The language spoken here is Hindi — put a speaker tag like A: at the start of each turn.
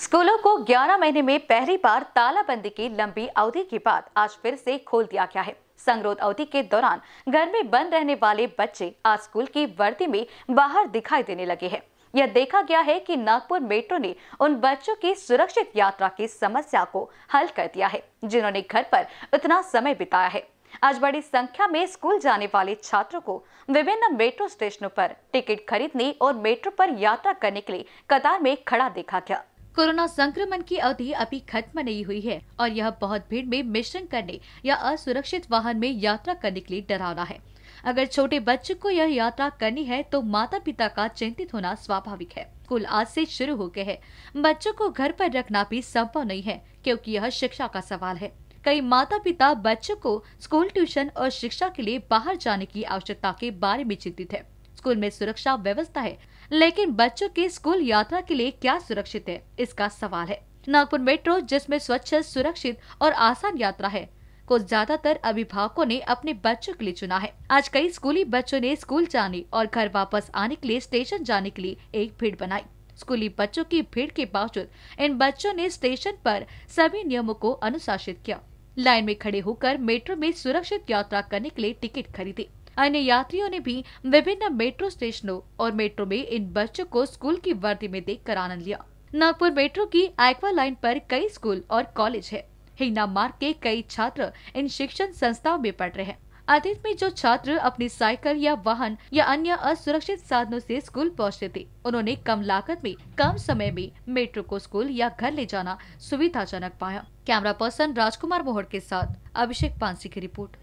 A: स्कूलों को 11 महीने में पहली बार तालाबंदी की लंबी अवधि के बाद आज फिर से खोल दिया गया है संगरोध अवधि के दौरान घर में बंद रहने वाले बच्चे आज स्कूल की वर्दी में बाहर दिखाई देने लगे हैं यह देखा गया है कि नागपुर मेट्रो ने उन बच्चों की सुरक्षित यात्रा की समस्या को हल कर दिया है जिन्होंने घर पर उतना समय बिताया है आज बड़ी संख्या में स्कूल जाने वाले छात्रों को विभिन्न मेट्रो स्टेशनों पर टिकट खरीदने और मेट्रो पर यात्रा करने के लिए कतार में खड़ा देखा गया कोरोना संक्रमण की अवधि अभी खत्म नहीं हुई है और यह बहुत भीड़ में मिश्रण करने या असुरक्षित वाहन में यात्रा करने के लिए डरावना है अगर छोटे बच्चों को यह यात्रा करनी है तो माता पिता का चिंतित होना स्वाभाविक है स्कूल आज से शुरू हो गए हैं बच्चों को घर पर रखना भी संभव नहीं है क्योंकि यह शिक्षा का सवाल है कई माता पिता बच्चों को स्कूल ट्यूशन और शिक्षा के लिए बाहर जाने की आवश्यकता के बारे में चिंतित है स्कूल में सुरक्षा व्यवस्था है लेकिन बच्चों की स्कूल यात्रा के लिए क्या सुरक्षित है इसका सवाल है नागपुर मेट्रो जिसमें स्वच्छ सुरक्षित और आसान यात्रा है को ज्यादातर अभिभावकों ने अपने बच्चों के लिए चुना है आज कई स्कूली बच्चों ने स्कूल जाने और घर वापस आने के लिए स्टेशन जाने के लिए एक भीड़ बनाई स्कूली बच्चों की भीड़ के बावजूद इन बच्चों ने स्टेशन पर सभी नियमों को अनुशासित किया लाइन में खड़े होकर मेट्रो में सुरक्षित यात्रा करने के लिए टिकट खरीदी अन्य यात्रियों ने भी विभिन्न मेट्रो स्टेशनों और मेट्रो में इन बच्चों को स्कूल की वर्दी में देख कर आनंद लिया नागपुर मेट्रो की एक्वा लाइन पर कई स्कूल और कॉलेज है हिंगना मार्ग के कई छात्र इन शिक्षण संस्थाओं में पढ़ रहे हैं अतीत में जो छात्र अपनी साइकिल या वाहन या अन्य असुरक्षित साधनों से स्कूल पहुंचते थे उन्होंने कम लागत में कम समय में मेट्रो को स्कूल या घर ले जाना सुविधाजनक पाया कैमरा पर्सन राजकुमार मोहर के साथ अभिषेक पांसी की रिपोर्ट